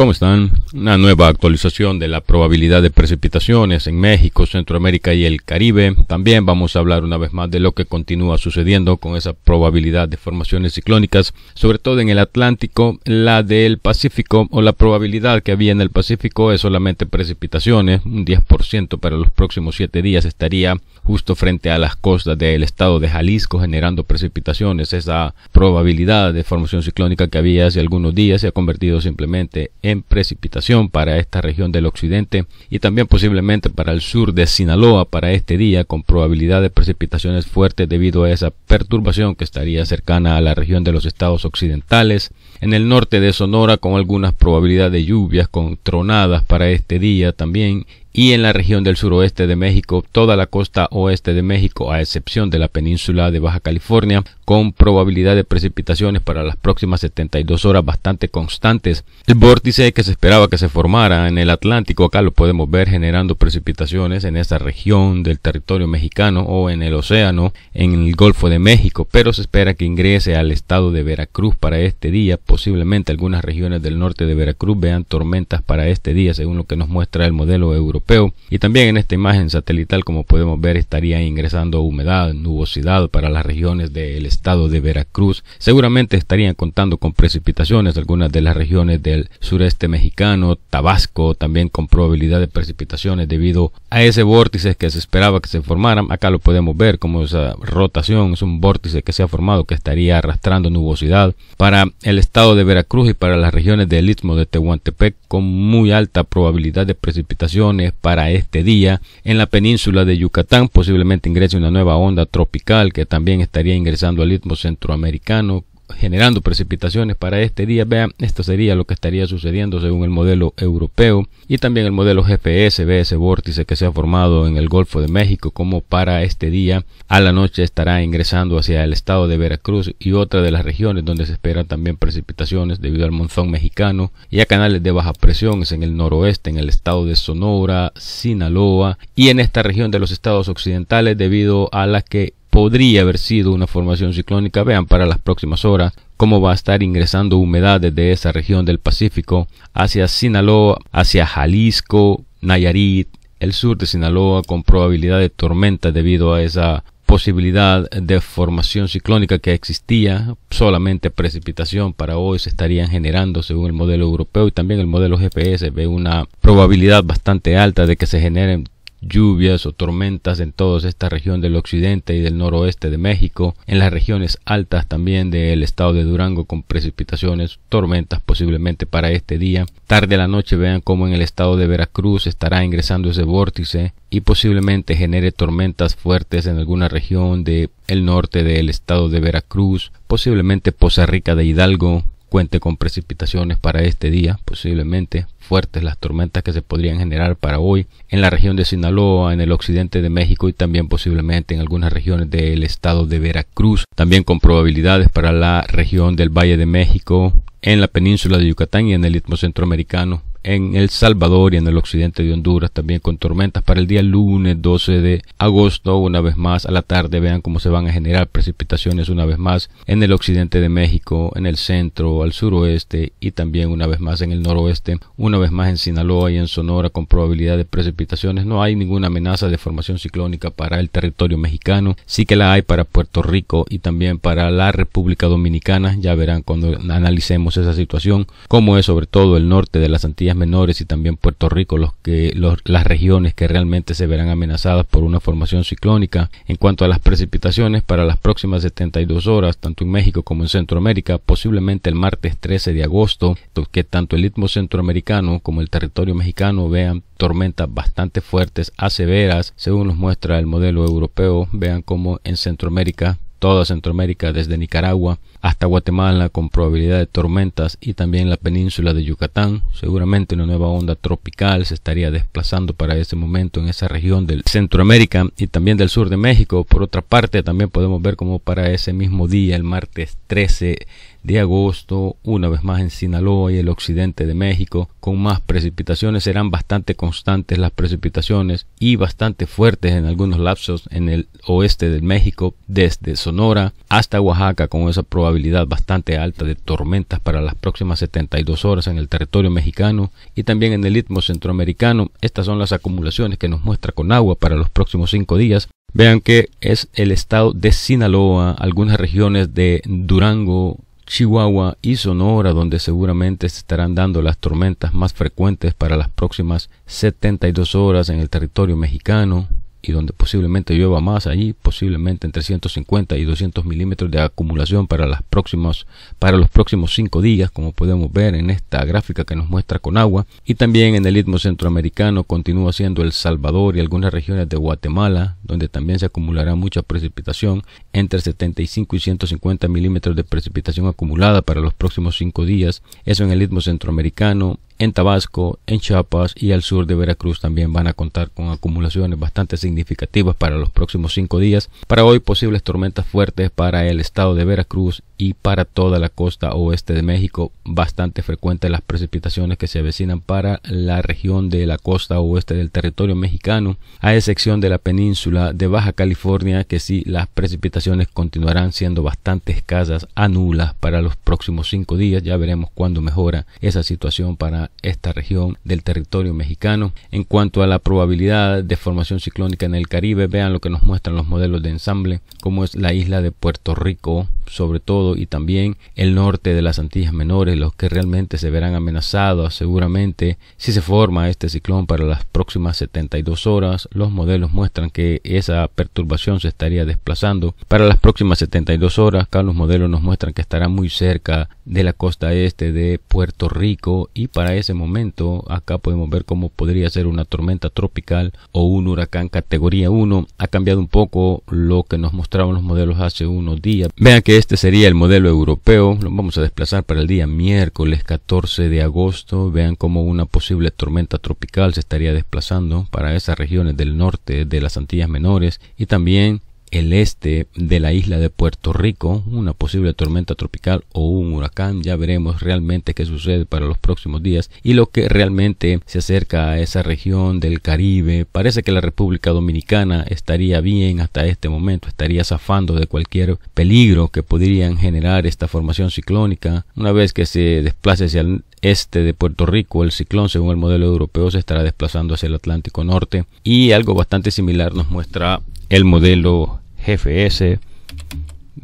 ¿Cómo están? Una nueva actualización de la probabilidad de precipitaciones en México, Centroamérica y el Caribe. También vamos a hablar una vez más de lo que continúa sucediendo con esa probabilidad de formaciones ciclónicas, sobre todo en el Atlántico, la del Pacífico o la probabilidad que había en el Pacífico es solamente precipitaciones, un 10% para los próximos 7 días estaría justo frente a las costas del estado de Jalisco generando precipitaciones. Esa probabilidad de formación ciclónica que había hace algunos días se ha convertido simplemente en en precipitación para esta región del occidente y también posiblemente para el sur de Sinaloa para este día con probabilidad de precipitaciones fuertes debido a esa perturbación que estaría cercana a la región de los estados occidentales, en el norte de Sonora con algunas probabilidades de lluvias con tronadas para este día también y en la región del suroeste de México, toda la costa oeste de México, a excepción de la península de Baja California, con probabilidad de precipitaciones para las próximas 72 horas bastante constantes. El vórtice que se esperaba que se formara en el Atlántico, acá lo podemos ver generando precipitaciones en esta región del territorio mexicano o en el océano, en el Golfo de México, pero se espera que ingrese al estado de Veracruz para este día. Posiblemente algunas regiones del norte de Veracruz vean tormentas para este día, según lo que nos muestra el modelo europeo. Y también en esta imagen satelital, como podemos ver, estaría ingresando humedad, nubosidad para las regiones del estado estado de Veracruz. Seguramente estarían contando con precipitaciones algunas de las regiones del sureste mexicano, Tabasco también con probabilidad de precipitaciones debido a ese vórtice que se esperaba que se formara. Acá lo podemos ver como esa rotación es un vórtice que se ha formado que estaría arrastrando nubosidad para el estado de Veracruz y para las regiones del istmo de Tehuantepec con muy alta probabilidad de precipitaciones para este día. En la península de Yucatán posiblemente ingrese una nueva onda tropical que también estaría ingresando al Centroamericano, generando precipitaciones para este día. Vean, esto sería lo que estaría sucediendo según el modelo europeo y también el modelo GPS. Ve ese vórtice que se ha formado en el Golfo de México como para este día. A la noche estará ingresando hacia el estado de Veracruz y otra de las regiones donde se esperan también precipitaciones debido al monzón mexicano y a canales de baja presión en el noroeste, en el estado de Sonora, Sinaloa y en esta región de los estados occidentales debido a la que podría haber sido una formación ciclónica. Vean para las próximas horas cómo va a estar ingresando humedad desde esa región del Pacífico hacia Sinaloa, hacia Jalisco, Nayarit, el sur de Sinaloa con probabilidad de tormenta debido a esa posibilidad de formación ciclónica que existía, solamente precipitación para hoy se estarían generando según el modelo europeo y también el modelo GPS ve una probabilidad bastante alta de que se generen lluvias o tormentas en toda esta región del occidente y del noroeste de México, en las regiones altas también del estado de Durango con precipitaciones, tormentas posiblemente para este día. Tarde a la noche vean cómo en el estado de Veracruz estará ingresando ese vórtice y posiblemente genere tormentas fuertes en alguna región de norte del estado de Veracruz, posiblemente Poza Rica de Hidalgo, cuente con precipitaciones para este día, posiblemente fuertes las tormentas que se podrían generar para hoy en la región de Sinaloa, en el occidente de México y también posiblemente en algunas regiones del estado de Veracruz, también con probabilidades para la región del Valle de México, en la península de Yucatán y en el ritmo Centroamericano, en El Salvador y en el occidente de Honduras también con tormentas para el día lunes 12 de agosto una vez más a la tarde vean cómo se van a generar precipitaciones una vez más en el occidente de México en el centro al suroeste y también una vez más en el noroeste una vez más en Sinaloa y en Sonora con probabilidad de precipitaciones no hay ninguna amenaza de formación ciclónica para el territorio mexicano sí que la hay para Puerto Rico y también para la República Dominicana ya verán cuando analicemos esa situación como es sobre todo el norte de la santía Menores y también Puerto Rico los que, las regiones que realmente se verán amenazadas por una formación ciclónica. En cuanto a las precipitaciones, para las próximas 72 horas, tanto en México como en Centroamérica, posiblemente el martes 13 de agosto, que tanto el ritmo centroamericano como el territorio mexicano vean tormentas bastante fuertes a severas, según nos muestra el modelo europeo. Vean como en Centroamérica toda Centroamérica, desde Nicaragua hasta Guatemala con probabilidad de tormentas y también la península de Yucatán. Seguramente una nueva onda tropical se estaría desplazando para ese momento en esa región del Centroamérica y también del sur de México. Por otra parte, también podemos ver como para ese mismo día, el martes 13 de agosto, una vez más en Sinaloa y el occidente de México, con más precipitaciones serán bastante constantes las precipitaciones y bastante fuertes en algunos lapsos en el oeste de México, desde Sonora hasta Oaxaca, con esa probabilidad bastante alta de tormentas para las próximas 72 horas en el territorio mexicano y también en el istmo centroamericano. Estas son las acumulaciones que nos muestra con agua para los próximos cinco días. Vean que es el estado de Sinaloa, algunas regiones de Durango, Chihuahua y Sonora, donde seguramente se estarán dando las tormentas más frecuentes para las próximas 72 horas en el territorio mexicano y donde posiblemente llueva más allí, posiblemente entre 150 y 200 milímetros de acumulación para, las próximas, para los próximos 5 días, como podemos ver en esta gráfica que nos muestra con agua. Y también en el ritmo Centroamericano continúa siendo El Salvador y algunas regiones de Guatemala, donde también se acumulará mucha precipitación, entre 75 y 150 milímetros de precipitación acumulada para los próximos 5 días. Eso en el ritmo Centroamericano, en Tabasco, en Chiapas y al sur de Veracruz también van a contar con acumulaciones bastante significativas para los próximos cinco días. Para hoy posibles tormentas fuertes para el estado de Veracruz y para toda la costa oeste de México. Bastante frecuentes las precipitaciones que se avecinan para la región de la costa oeste del territorio mexicano, a excepción de la península de Baja California, que sí las precipitaciones continuarán siendo bastante escasas a nulas para los próximos cinco días. Ya veremos cuándo mejora esa situación para esta región del territorio mexicano. En cuanto a la probabilidad de formación ciclónica en el Caribe, vean lo que nos muestran los modelos de ensamble, como es la isla de Puerto Rico, sobre todo y también el norte de las Antillas Menores, los que realmente se verán amenazados seguramente si se forma este ciclón para las próximas 72 horas. Los modelos muestran que esa perturbación se estaría desplazando para las próximas 72 horas. Acá los modelos nos muestran que estará muy cerca de la costa este de Puerto Rico y para ese momento acá podemos ver cómo podría ser una tormenta tropical o un huracán categoría 1. Ha cambiado un poco lo que nos mostraban los modelos hace unos días. Vean que este sería el modelo europeo. Lo vamos a desplazar para el día miércoles 14 de agosto. Vean cómo una posible tormenta tropical se estaría desplazando para esas regiones del norte de las Antillas Menores y también el este de la isla de Puerto Rico, una posible tormenta tropical o un huracán. Ya veremos realmente qué sucede para los próximos días y lo que realmente se acerca a esa región del Caribe. Parece que la República Dominicana estaría bien hasta este momento, estaría zafando de cualquier peligro que podrían generar esta formación ciclónica. Una vez que se desplace hacia el este de Puerto Rico, el ciclón según el modelo europeo se estará desplazando hacia el Atlántico Norte y algo bastante similar nos muestra el modelo GFS.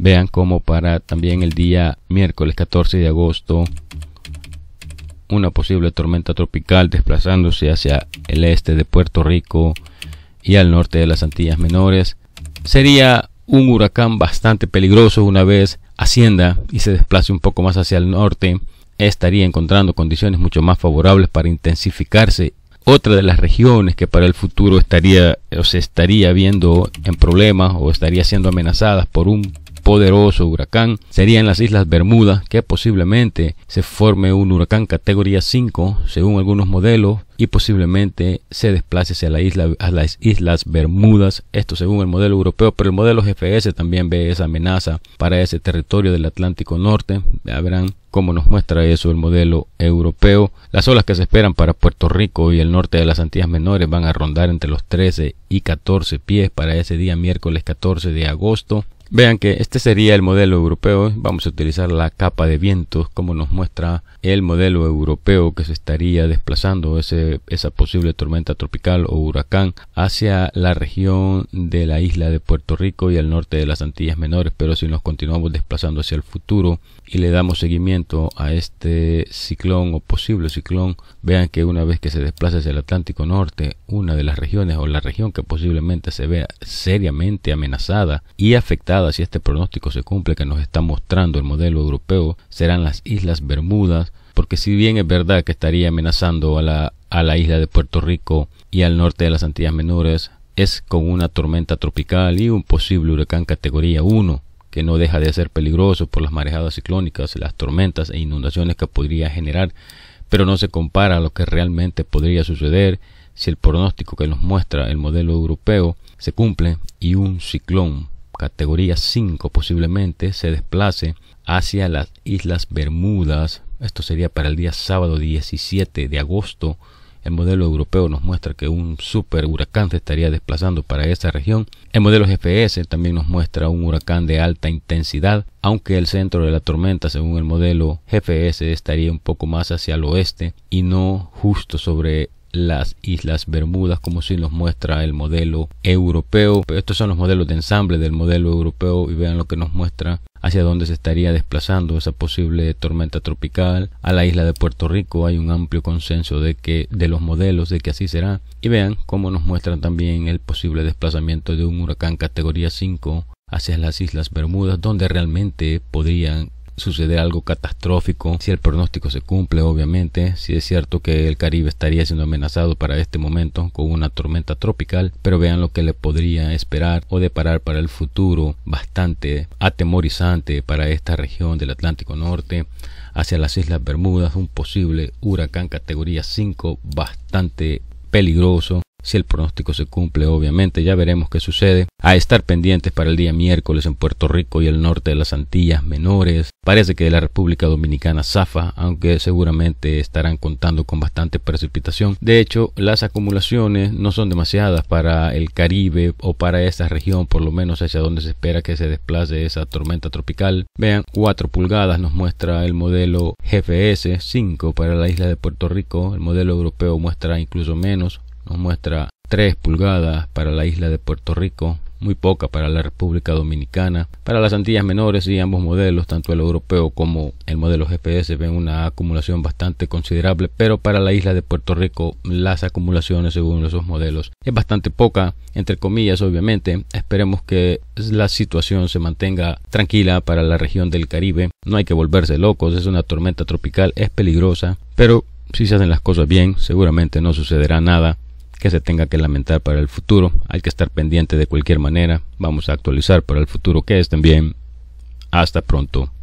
Vean cómo para también el día miércoles 14 de agosto una posible tormenta tropical desplazándose hacia el este de Puerto Rico y al norte de las Antillas Menores. Sería un huracán bastante peligroso una vez hacienda y se desplace un poco más hacia el norte. Estaría encontrando condiciones mucho más favorables para intensificarse otra de las regiones que para el futuro estaría o se estaría viendo en problemas o estaría siendo amenazadas por un poderoso huracán sería en las Islas Bermudas, que posiblemente se forme un huracán categoría 5, según algunos modelos, y posiblemente se desplace hacia la isla, a las Islas Bermudas, esto según el modelo europeo, pero el modelo GFS también ve esa amenaza para ese territorio del Atlántico Norte. Ya verán cómo nos muestra eso el modelo europeo. Las olas que se esperan para Puerto Rico y el norte de las Antillas Menores van a rondar entre los 13 y 14 pies para ese día miércoles 14 de agosto. Vean que este sería el modelo europeo. Vamos a utilizar la capa de vientos como nos muestra el modelo europeo que se estaría desplazando ese, esa posible tormenta tropical o huracán hacia la región de la isla de Puerto Rico y al norte de las Antillas Menores. Pero si nos continuamos desplazando hacia el futuro y le damos seguimiento a este ciclón o posible ciclón, vean que una vez que se desplaza hacia el Atlántico Norte, una de las regiones o la región que posiblemente se vea seriamente amenazada y afectada si este pronóstico se cumple que nos está mostrando el modelo europeo serán las Islas Bermudas, porque si bien es verdad que estaría amenazando a la, a la isla de Puerto Rico y al norte de las Antillas Menores, es con una tormenta tropical y un posible huracán categoría 1, que no deja de ser peligroso por las marejadas ciclónicas, las tormentas e inundaciones que podría generar, pero no se compara a lo que realmente podría suceder si el pronóstico que nos muestra el modelo europeo se cumple y un ciclón categoría 5 posiblemente se desplace hacia las Islas Bermudas. Esto sería para el día sábado 17 de agosto. El modelo europeo nos muestra que un super huracán se estaría desplazando para esa región. El modelo GFS también nos muestra un huracán de alta intensidad, aunque el centro de la tormenta, según el modelo GFS estaría un poco más hacia el oeste y no justo sobre las Islas Bermudas, como si nos muestra el modelo europeo. Estos son los modelos de ensamble del modelo europeo y vean lo que nos muestra hacia dónde se estaría desplazando esa posible tormenta tropical. A la isla de Puerto Rico hay un amplio consenso de que de los modelos de que así será. Y vean cómo nos muestran también el posible desplazamiento de un huracán categoría 5 hacia las Islas Bermudas, donde realmente podrían suceder algo catastrófico, si el pronóstico se cumple, obviamente, si es cierto que el Caribe estaría siendo amenazado para este momento con una tormenta tropical, pero vean lo que le podría esperar o deparar para el futuro, bastante atemorizante para esta región del Atlántico Norte, hacia las Islas Bermudas, un posible huracán categoría 5, bastante peligroso si el pronóstico se cumple, obviamente, ya veremos qué sucede, a estar pendientes para el día miércoles en Puerto Rico y el norte de las Antillas Menores. Parece que la República Dominicana zafa, aunque seguramente estarán contando con bastante precipitación. De hecho, las acumulaciones no son demasiadas para el Caribe o para esta región, por lo menos hacia donde se espera que se desplace esa tormenta tropical. Vean, 4 pulgadas nos muestra el modelo GFS, 5 para la isla de Puerto Rico, el modelo europeo muestra incluso menos, nos muestra 3 pulgadas para la isla de Puerto Rico, muy poca para la República Dominicana. Para las Antillas Menores y ambos modelos, tanto el europeo como el modelo GPS, ven una acumulación bastante considerable, pero para la isla de Puerto Rico las acumulaciones según esos modelos es bastante poca, entre comillas obviamente. Esperemos que la situación se mantenga tranquila para la región del Caribe. No hay que volverse locos, es una tormenta tropical, es peligrosa, pero si se hacen las cosas bien, seguramente no sucederá nada que se tenga que lamentar para el futuro. Hay que estar pendiente de cualquier manera. Vamos a actualizar para el futuro que es bien. Hasta pronto.